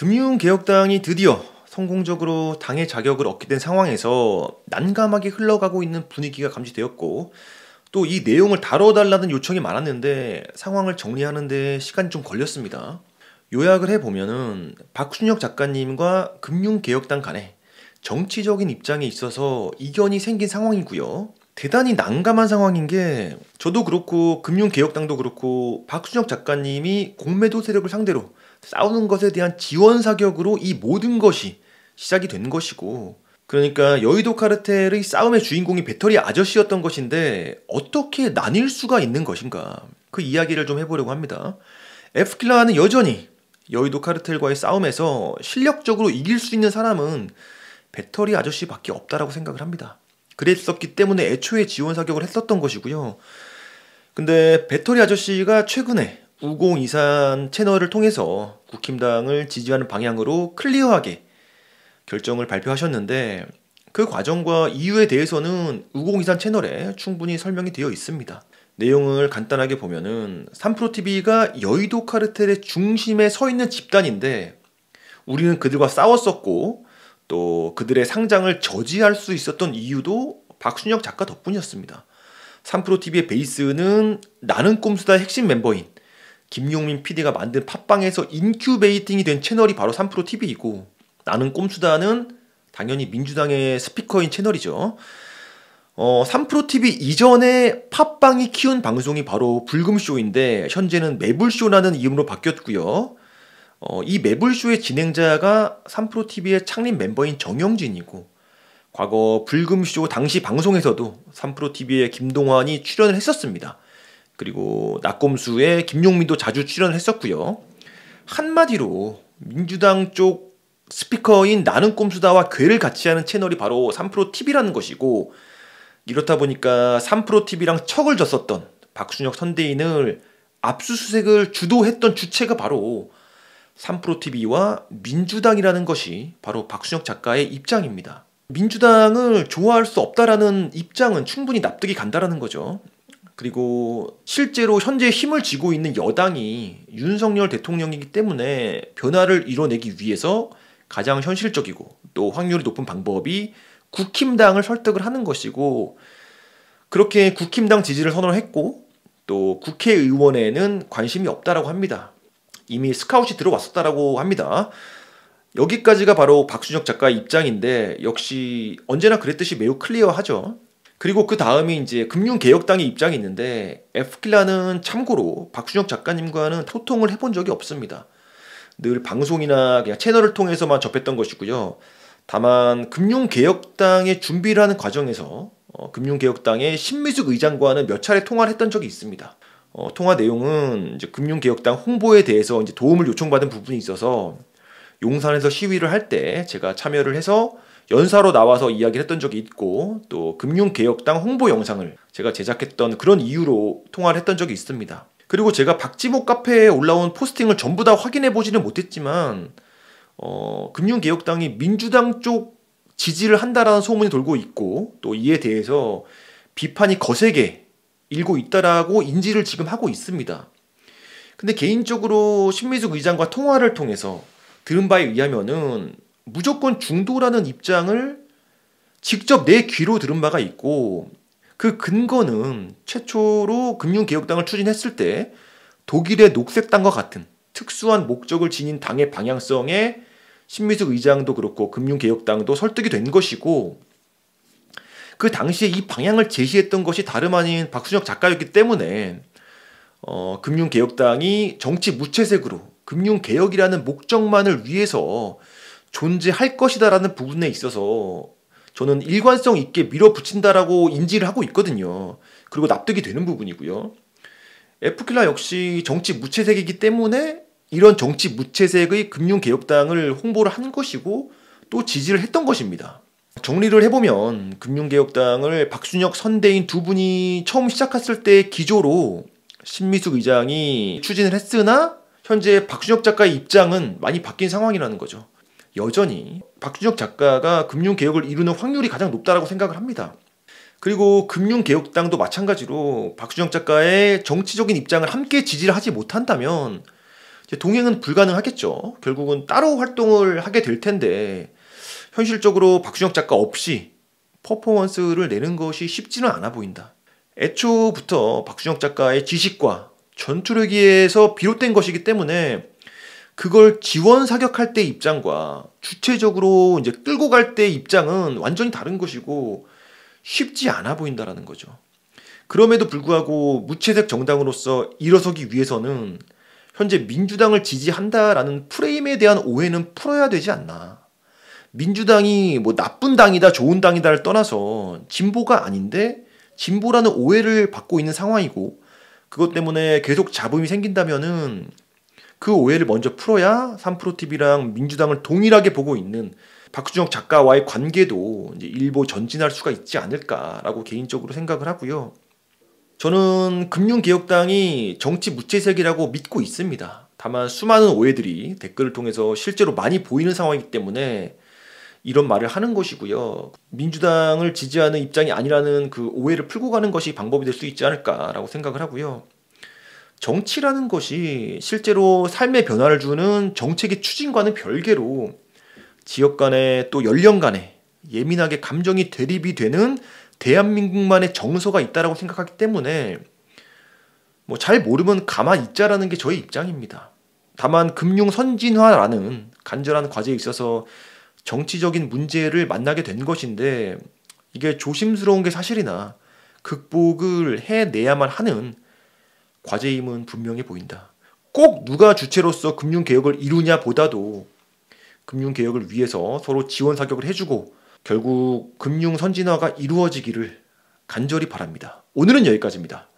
금융개혁당이 드디어 성공적으로 당의 자격을 얻게 된 상황에서 난감하게 흘러가고 있는 분위기가 감지되었고 또 이 내용을 다뤄달라는 요청이 많았는데 상황을 정리하는데 시간이 좀 걸렸습니다. 요약을 해보면은 박순혁 작가님과 금융개혁당 간에 정치적인 입장에 있어서 이견이 생긴 상황이고요. 대단히 난감한 상황인 게 저도 그렇고 금융개혁당도 그렇고 박순혁 작가님이 공매도 세력을 상대로 싸우는 것에 대한 지원 사격으로 이 모든 것이 시작이 된 것이고 그러니까 여의도 카르텔의 싸움의 주인공이 배터리 아저씨였던 것인데 어떻게 나뉠 수가 있는 것인가 그 이야기를 좀 해보려고 합니다. 에프킬라는 여전히 여의도 카르텔과의 싸움에서 실력적으로 이길 수 있는 사람은 배터리 아저씨밖에 없다라고 생각을 합니다. 그랬었기 때문에 애초에 지원 사격을 했었던 것이고요. 근데 배터리 아저씨가 최근에 우공이3 채널을 통해서 국힘당을 지지하는 방향으로 클리어하게 결정을 발표하셨는데 그 과정과 이유에 대해서는 우공이3 채널에 충분히 설명이 되어 있습니다. 내용을 간단하게 보면은 삼프로TV가 여의도 카르텔의 중심에 서 있는 집단인데 우리는 그들과 싸웠었고 또 그들의 상장을 저지할 수 있었던 이유도 박순혁 작가 덕분이었습니다. 3프로TV의 베이스는 나는 꼼수다 핵심 멤버인 김용민 PD가 만든 팟빵에서 인큐베이팅이 된 채널이 바로 3프로TV이고 나는 꼼수다는 당연히 민주당의 스피커인 채널이죠. 어, 3프로TV 이전에 팟빵이 키운 방송이 바로 불금쇼인데 현재는 매불쇼라는 이름으로 바뀌었고요. 어, 이 매불쇼의 진행자가 3프로 TV의 창립 멤버인 정영진이고 과거 불금쇼 당시 방송에서도 3프로 TV의 김동환이 출연을 했었습니다. 그리고 낙검수의 김용민도 자주 출연을 했었고요. 한마디로 민주당 쪽 스피커인 나는 꼼수다와 괴를 같이 하는 채널이 바로 3프로 TV라는 것이고 이렇다 보니까 3프로 TV랑 척을 졌었던 박순혁 선대인을 압수수색을 주도했던 주체가 바로 3프로 t v 와 민주당이라는 것이 바로 박순혁 작가의 입장입니다. 민주당을 좋아할 수 없다라는 입장은 충분히 납득이 간다라는 거죠. 그리고 실제로 현재 힘을 쥐고 있는 여당이 윤석열 대통령이기 때문에 변화를 이뤄내기 위해서 가장 현실적이고 또 확률이 높은 방법이 국힘당을 설득을 하는 것이고 그렇게 국힘당 지지를 선언했고 또 국회의원에는 관심이 없다라고 합니다. 이미 스카웃이 들어왔었다라고 합니다. 여기까지가 바로 박순혁 작가의 입장인데 역시 언제나 그랬듯이 매우 클리어하죠. 그리고 그 다음이 이제 금융개혁당의 입장이 있는데 에프킬라는 참고로 박순혁 작가님과는 소통을 해본 적이 없습니다. 늘 방송이나 그냥 채널을 통해서만 접했던 것이고요. 다만 금융개혁당의 준비를 하는 과정에서 어, 금융개혁당의 신미숙 의장과는 몇 차례 통화를 했던 적이 있습니다. 어, 통화 내용은 이제 금융개혁당 홍보에 대해서 이제 도움을 요청받은 부분이 있어서 용산에서 시위를 할 때 제가 참여를 해서 연사로 나와서 이야기를 했던 적이 있고 또 금융개혁당 홍보 영상을 제가 제작했던 그런 이유로 통화를 했던 적이 있습니다. 그리고 제가 박지목 카페에 올라온 포스팅을 전부 다 확인해 보지는 못했지만 어, 금융개혁당이 민주당 쪽 지지를 한다라는 소문이 돌고 있고 또 이에 대해서 비판이 거세게 일고 있다라고 인지를 지금 하고 있습니다. 근데 개인적으로 신미숙 의장과 통화를 통해서 들은 바에 의하면은 무조건 중도라는 입장을 직접 내 귀로 들은 바가 있고 그 근거는 최초로 금융개혁당을 추진했을 때 독일의 녹색당과 같은 특수한 목적을 지닌 당의 방향성에 신미숙 의장도 그렇고 금융개혁당도 설득이 된 것이고 그 당시에 이 방향을 제시했던 것이 다름 아닌 박순혁 작가였기 때문에 어, 금융개혁당이 정치 무채색으로 금융개혁이라는 목적만을 위해서 존재할 것이다라는 부분에 있어서 저는 일관성 있게 밀어붙인다라고 인지를 하고 있거든요. 그리고 납득이 되는 부분이고요. 에프킬라 역시 정치 무채색이기 때문에 이런 정치 무채색의 금융개혁당을 홍보를 한 것이고 또 지지를 했던 것입니다. 정리를 해보면 금융개혁당을 박순혁 선대인 두 분이 처음 시작했을 때 기조로 신미숙 의장이 추진을 했으나 현재 박순혁 작가의 입장은 많이 바뀐 상황이라는 거죠. 여전히 박준혁 작가가 금융개혁을 이루는 확률이 가장 높다라고 생각을 합니다. 그리고 금융개혁당도 마찬가지로 박준혁 작가의 정치적인 입장을 함께 지지를 하지 못한다면 동행은 불가능하겠죠. 결국은 따로 활동을 하게 될 텐데 현실적으로 박준혁 작가 없이 퍼포먼스를 내는 것이 쉽지는 않아 보인다. 애초부터 박준혁 작가의 지식과 전투력에서 비롯된 것이기 때문에 그걸 지원 사격할 때 입장과 주체적으로 이제 끌고 갈 때 입장은 완전히 다른 것이고 쉽지 않아 보인다라는 거죠. 그럼에도 불구하고 무채색 정당으로서 일어서기 위해서는 현재 민주당을 지지한다라는 프레임에 대한 오해는 풀어야 되지 않나. 민주당이 뭐 나쁜 당이다, 좋은 당이다를 떠나서 진보가 아닌데 진보라는 오해를 받고 있는 상황이고 그것 때문에 계속 잡음이 생긴다면은 그 오해를 먼저 풀어야 3프로TV랑 민주당을 동일하게 보고 있는 박수정 작가와의 관계도 이제 일보 전진할 수가 있지 않을까라고 개인적으로 생각을 하고요. 저는 금융개혁당이 정치 무채색이라고 믿고 있습니다. 다만 수많은 오해들이 댓글을 통해서 실제로 많이 보이는 상황이기 때문에 이런 말을 하는 것이고요. 민주당을 지지하는 입장이 아니라는 그 오해를 풀고 가는 것이 방법이 될 수 있지 않을까라고 생각을 하고요. 정치라는 것이 실제로 삶의 변화를 주는 정책의 추진과는 별개로 지역 간에 또 연령 간에 예민하게 감정이 대립이 되는 대한민국만의 정서가 있다라고 생각하기 때문에 뭐 잘 모르면 가만 있자라는 게 저의 입장입니다. 다만 금융 선진화라는 간절한 과제에 있어서 정치적인 문제를 만나게 된 것인데 이게 조심스러운 게 사실이나 극복을 해내야만 하는 과제임은 분명히 보인다. 꼭 누가 주체로서 금융개혁을 이루냐 보다도 금융개혁을 위해서 서로 지원 사격을 해주고 결국 금융 선진화가 이루어지기를 간절히 바랍니다. 오늘은 여기까지입니다.